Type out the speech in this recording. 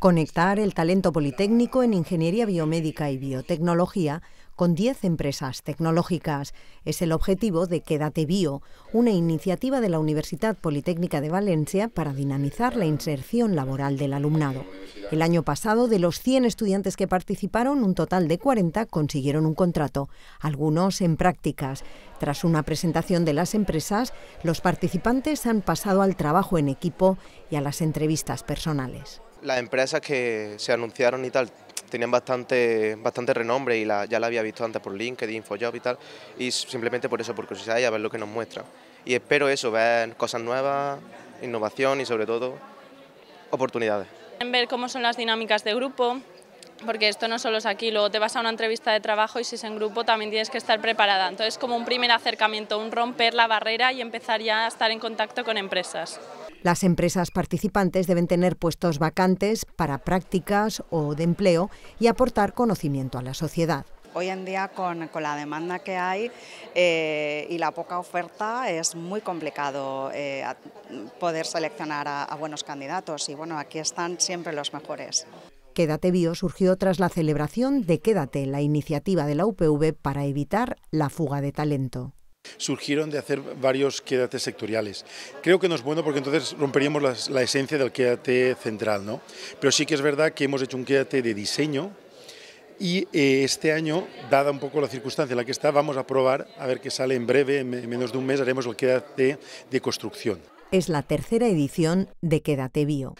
Conectar el talento politécnico en ingeniería biomédica y biotecnología con 10 empresas tecnológicas es el objetivo de Quédate Bio, una iniciativa de la Universidad Politécnica de Valencia para dinamizar la inserción laboral del alumnado. El año pasado, de los 100 estudiantes que participaron, un total de 40 consiguieron un contrato, algunos en prácticas. Tras una presentación de las empresas, los participantes han pasado al trabajo en equipo y a las entrevistas personales. Las empresas que se anunciaron y tal tenían bastante, bastante renombre y la, ya la había visto antes por LinkedIn, InfoJob y tal, y simplemente por eso, por curiosidad y a ver lo que nos muestra Y espero eso, ver cosas nuevas, innovación y sobre todo oportunidades. En Ver cómo son las dinámicas de grupo, porque esto no solo es aquí, luego te vas a una entrevista de trabajo y si es en grupo también tienes que estar preparada. Entonces como un primer acercamiento, un romper la barrera y empezar ya a estar en contacto con empresas. Las empresas participantes deben tener puestos vacantes para prácticas o de empleo y aportar conocimiento a la sociedad. Hoy en día con, la demanda que hay eh, y la poca oferta es muy complicado eh, poder seleccionar a, buenos candidatos y bueno, aquí están siempre los mejores. Quédate Bio surgió tras la celebración de Quédate, la iniciativa de la UPV para evitar la fuga de talento surgieron de hacer varios quédates sectoriales. Creo que no es bueno porque entonces romperíamos la, esencia del quédate central, Pero sí que es verdad que hemos hecho un quédate de diseño y eh, este año, dada un poco la circunstancia en la que está, vamos a probar, a ver qué sale en breve, en, menos de un mes haremos el quédate de construcción. Es la tercera edición de Quédate Bio.